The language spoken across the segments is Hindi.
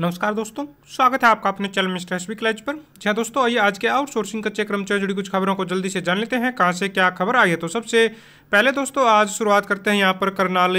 नमस्कार दोस्तों स्वागत है आपका अपने चैनल मिस्टर एस क्लैच पर जहाँ दोस्तों आइए आज के आउटसोर्सिंग कच्चे क्रम जुड़ी कुछ खबरों को जल्दी से जान लेते हैं कहाँ से क्या खबर आई है तो सबसे पहले दोस्तों आज शुरुआत करते हैं यहाँ पर करनाल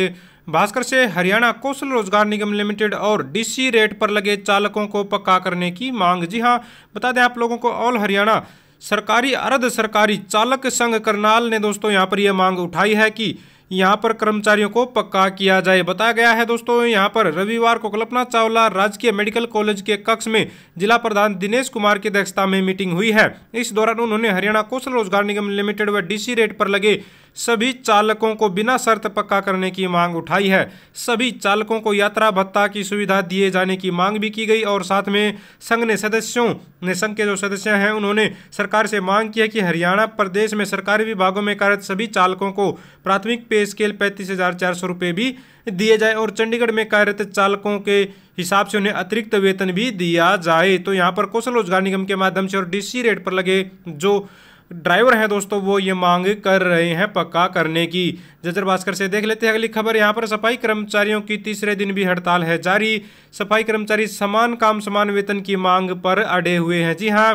भास्कर से हरियाणा कौशल रोजगार निगम लिमिटेड और डीसी रेट पर लगे चालकों को पक्का करने की मांग जी हाँ बता दें आप लोगों को ऑल हरियाणा सरकारी अर्ध सरकारी चालक संघ करनाल ने दोस्तों यहाँ पर यह मांग उठाई है कि यहाँ पर कर्मचारियों को पक्का किया जाए बताया गया है दोस्तों यहाँ पर रविवार को कल्पना चावला राजकीय मेडिकल कॉलेज के कक्ष में जिला प्रधान दिनेश कुमार की अध्यक्षता में मीटिंग हुई है इस दौरान उन्होंने हरियाणा कौशल रोजगार निगम लिमिटेड व डीसी रेट पर लगे सभी चालकों को बिना शर्त पक्का करने की मांग उठाई है सभी चालकों को यात्रा भत्ता की सुविधा दिए जाने की मांग भी की गई और साथ में संघ ने सदस्यों ने संघ के जो सदस्य हैं उन्होंने सरकार से मांग की है कि हरियाणा प्रदेश में सरकारी विभागों में कार्यरत सभी चालकों को प्राथमिक पे स्केल पैंतीस हज़ार चार सौ रुपये भी दिए जाए और चंडीगढ़ में कार्यरत चालकों के हिसाब से उन्हें अतिरिक्त वेतन भी दिया जाए तो यहाँ पर कौशल रोजगार निगम के माध्यम से और डीसी रेट पर लगे जो ड्राइवर हैं दोस्तों वो ये मांग कर रहे हैं पक्का करने की जजर भास्कर से देख लेते हैं अगली खबर यहाँ पर सफाई कर्मचारियों की तीसरे दिन भी हड़ताल है जारी सफाई कर्मचारी समान काम समान वेतन की मांग पर अड़े हुए हैं जी हाँ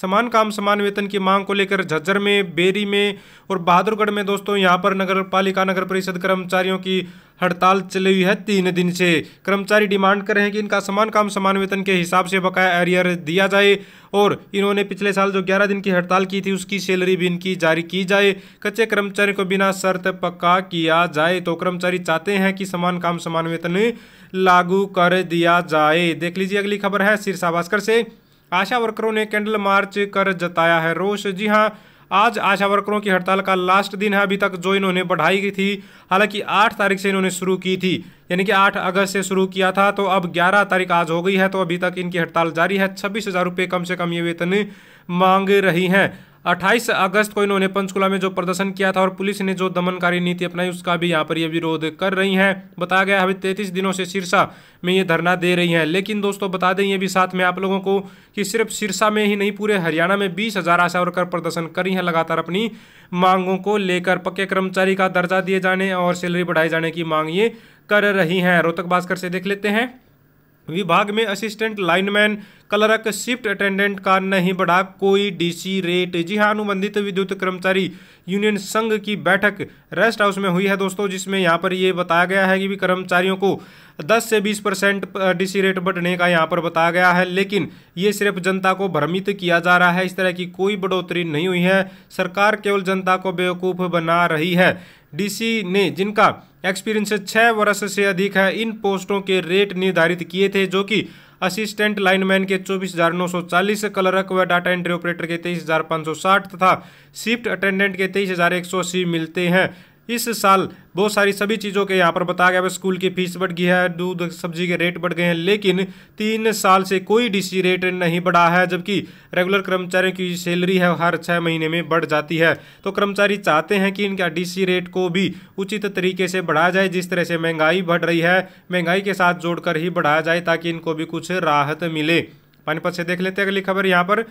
समान काम समान वेतन की मांग को लेकर झज्जर में बेरी में और बहादुरगढ़ में दोस्तों यहाँ पर नगर पालिका नगर परिषद कर्मचारियों की हड़ताल चली हुई है तीन दिन से कर्मचारी डिमांड कर रहे हैं कि इनका समान काम समान वेतन के हिसाब से बकाया एरियर दिया जाए और इन्होंने पिछले साल जो 11 दिन की हड़ताल की थी उसकी सैलरी भी इनकी जारी की जाए कच्चे कर्मचारी को बिना शर्त पक्का किया जाए तो कर्मचारी चाहते हैं कि समान काम समान वेतन लागू कर दिया जाए देख लीजिए अगली खबर है सिरसा भास्कर से आशा वर्करों ने कैंडल मार्च कर जताया है रोष जी हाँ आज आशा वर्करों की हड़ताल का लास्ट दिन है अभी तक जो इन्होंने बढ़ाई थी हालांकि आठ तारीख से इन्होंने शुरू की थी यानी कि आठ अगस्त से शुरू किया था तो अब ग्यारह तारीख आज हो गई है तो अभी तक इनकी हड़ताल जारी है छब्बीस हज़ार रुपये कम से कम ये वेतन मांग रही हैं अट्ठाईस अगस्त को इन्होंने पंचकुला में जो प्रदर्शन किया था और पुलिस ने जो दमनकारी नीति अपनाई उसका भी यहाँ पर ये विरोध कर रही हैं बताया गया अभी तैंतीस दिनों से सिरसा में ये धरना दे रही हैं लेकिन दोस्तों बता दें ये भी साथ में आप लोगों को कि सिर्फ सिरसा में ही नहीं पूरे हरियाणा में बीस हज़ार आशा वर्कर प्रदर्शन कर रही हैं लगातार अपनी मांगों को लेकर पक्के कर्मचारी का दर्जा दिए जाने और सैलरी बढ़ाए जाने की मांग ये कर रही हैं रोहतक भास्कर से देख लेते हैं विभाग में assistant lineman clerk shift attendant का नहीं बढ़ा कोई डीसी रेट जी हाँ अनुबंधित विद्युत कर्मचारी यूनियन संघ की बैठक रेस्ट हाउस में हुई है दोस्तों जिसमें यहां पर यह बताया गया है कि भी कर्मचारियों को 10 से 20 परसेंट डीसी रेट बढ़ने का यहाँ पर बताया गया है लेकिन ये सिर्फ जनता को भ्रमित किया जा रहा है इस तरह की कोई बढ़ोतरी नहीं हुई है सरकार केवल जनता को बेवकूफ़ बना रही है डीसी ने जिनका एक्सपीरियंस छः वर्ष से अधिक है इन पोस्टों के रेट निर्धारित किए थे जो कि असिस्टेंट लाइनमैन के 24,940, कलरक व डाटा एंट्री ऑपरेटर के 23,560 तथा शिफ्ट अटेंडेंट के 23,180 मिलते हैं इस साल बहुत सारी सभी चीज़ों के यहाँ पर बताया गया स्कूल की फीस बढ़ गई है दूध सब्जी के रेट बढ़ गए हैं लेकिन तीन साल से कोई डीसी रेट नहीं बढ़ा है जबकि रेगुलर कर्मचारियों की सैलरी है हर छः महीने में बढ़ जाती है तो कर्मचारी चाहते हैं कि इनका डीसी रेट को भी उचित तरीके से बढ़ाया जाए जिस तरह से महंगाई बढ़ रही है महंगाई के साथ जोड़कर ही बढ़ाया जाए ताकि इनको भी कुछ राहत मिले पानीपत से देख लेते हैं अगली खबर यहाँ पर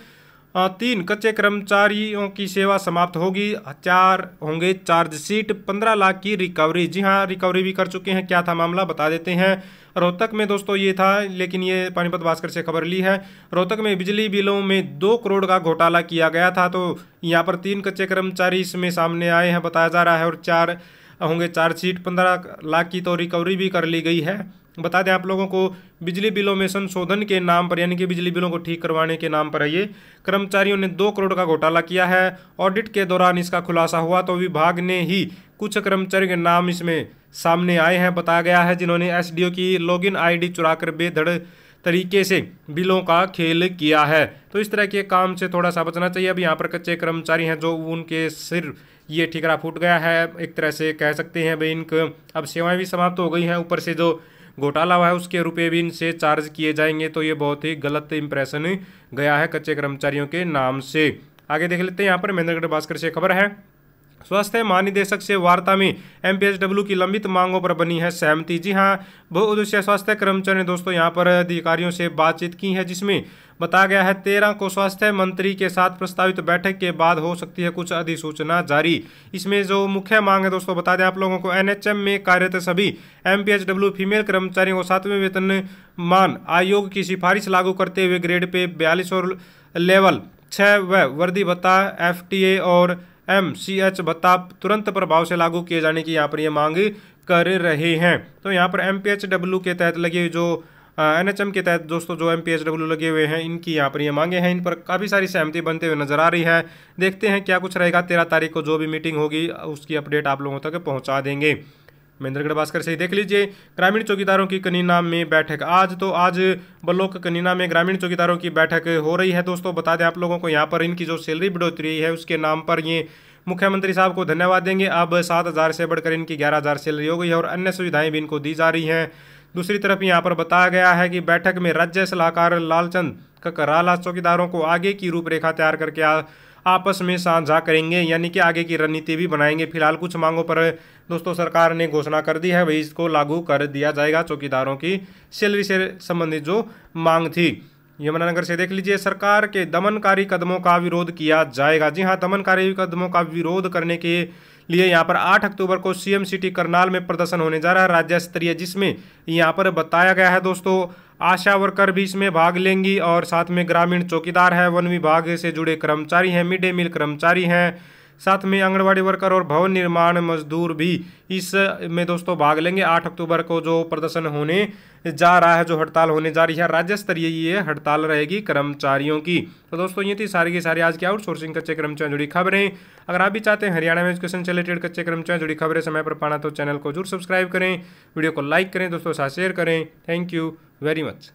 हाँ, तीन कच्चे कर्मचारियों की सेवा समाप्त होगी चार होंगे चार्जशीट पंद्रह लाख की रिकवरी जी हाँ रिकवरी भी कर चुके हैं क्या था मामला बता देते हैं रोहतक में दोस्तों ये था लेकिन ये पानीपत भास्कर से खबर ली है रोहतक में बिजली बिलों में दो करोड़ का घोटाला किया गया था तो यहाँ पर तीन कच्चे कर्मचारी इसमें सामने आए हैं बताया जा रहा है और चार होंगे चार्जशीट पंद्रह लाख की तो रिकवरी भी कर ली गई है बता दें आप लोगों को बिजली बिलों में संशोधन के नाम पर यानी कि बिजली बिलों को ठीक करवाने के नाम पर ये कर्मचारियों ने दो करोड़ का घोटाला किया है ऑडिट के दौरान इसका खुलासा हुआ तो विभाग ने ही कुछ कर्मचारियों के नाम इसमें सामने आए हैं बताया गया है जिन्होंने एस की लॉग इन आई बेधड़ तरीके से बिलों का खेल किया है तो इस तरह के काम से थोड़ा सा बचना चाहिए अब यहाँ पर कच्चे कर्मचारी हैं जो उनके सिर ये ठिकरा फूट गया है एक तरह से कह सकते हैं भाई इनक अब सेवाएं भी समाप्त हो गई हैं ऊपर से जो घोटाला हुआ है उसके रुपये भी इनसे चार्ज किए जाएंगे तो ये बहुत ही गलत इंप्रेशन गया है कच्चे कर्मचारियों के नाम से आगे देख लेते हैं यहाँ पर महेंद्रगढ़ भास्कर से खबर है स्वास्थ्य महानिदेशक से वार्ता में एमपीएसडब्ल्यू की लंबित मांगों पर बनी है सहमति जी हाँ बहुउद्देश्य स्वास्थ्य कर्मचारी ने दोस्तों यहाँ पर अधिकारियों से बातचीत की है जिसमें बताया गया है तेरह को स्वास्थ्य मंत्री के साथ प्रस्तावित बैठक के बाद हो सकती है कुछ अधिसूचना जारी इसमें जो मुख्य मांग है दोस्तों बता दें आप लोगों को एनएचएम में कार्यरत सभी एम फीमेल कर्मचारियों को सातवें वेतन मान आयोग की सिफारिश लागू करते हुए ग्रेड पे बयालीस और लेवल छः व वर्दी भत्ता एफ और एम सी एच भत्ता तुरंत प्रभाव से लागू किए जाने की यहाँ पर ये मांग कर रहे हैं तो यहाँ पर एम पी एच डब्ल्यू के तहत लगे जो एन एच एम के तहत दोस्तों जो एम पी एच डब्ल्यू लगे हुए हैं इनकी यहाँ पर ये मांगे हैं इन पर काफ़ी सारी सहमति बनते हुए नजर आ रही है देखते हैं क्या कुछ रहेगा तेरह तारीख को जो भी मीटिंग होगी उसकी अपडेट आप लोगों तक पहुँचा देंगे महेंद्रगढ़ भास्कर से देख लीजिए ग्रामीण चौकीदारों की कनीना में बैठक आज तो आज ब्लॉक कनीना में ग्रामीण चौकीदारों की बैठक हो रही है दोस्तों बता दें आप लोगों को यहाँ पर इनकी जो सैलरी बढ़ोतरी है उसके नाम पर ये मुख्यमंत्री साहब को धन्यवाद देंगे अब सात हज़ार से बढ़कर इनकी ग्यारह हज़ार सैलरी हो गई है और अन्य सुविधाएं भी इनको दी जा रही हैं दूसरी तरफ यहाँ पर बताया गया है कि बैठक में राज्य सलाहकार लालचंद ककराला चौकीदारों को आगे की रूपरेखा तैयार करके आ, आपस में साझा करेंगे यानी कि आगे की रणनीति भी बनाएंगे फिलहाल कुछ मांगों पर दोस्तों सरकार ने घोषणा कर दी है वही इसको लागू कर दिया जाएगा चौकीदारों की सैलरी से संबंधित जो मांग थी यमुनानगर से देख लीजिए सरकार के दमनकारी कदमों का विरोध किया जाएगा जी हाँ दमनकारी कदमों का विरोध करने के लिए यहाँ पर 8 अक्टूबर को सीएम सिटी करनाल में प्रदर्शन होने जा रहा है राज्य स्तरीय जिसमें यहाँ पर बताया गया है दोस्तों आशा वर्कर भी इसमें भाग लेंगी और साथ में ग्रामीण चौकीदार है वन विभाग से जुड़े कर्मचारी हैं मिड डे मील कर्मचारी हैं साथ में आंगनबाड़ी वर्कर और भवन निर्माण मजदूर भी इस में दोस्तों भाग लेंगे आठ अक्टूबर को जो प्रदर्शन होने जा रहा है जो हड़ताल होने जा रही है राज्य स्तरीय ये हड़ताल रहेगी कर्मचारियों की तो दोस्तों ये थी सारी की सारी आज की आउटसोर्सिंग कच्चे कर्मचारियों जुड़ी खबरें अगर आप भी चाहते हैं हरियाणा में एजुकेशन से रिलेटेड कच्चे कर्मचारियों जुड़ी खबरें समय पर पाना तो चैनल को जरूर सब्सक्राइब करें वीडियो को लाइक करें दोस्तों साथ शेयर करें थैंक यू वेरी मच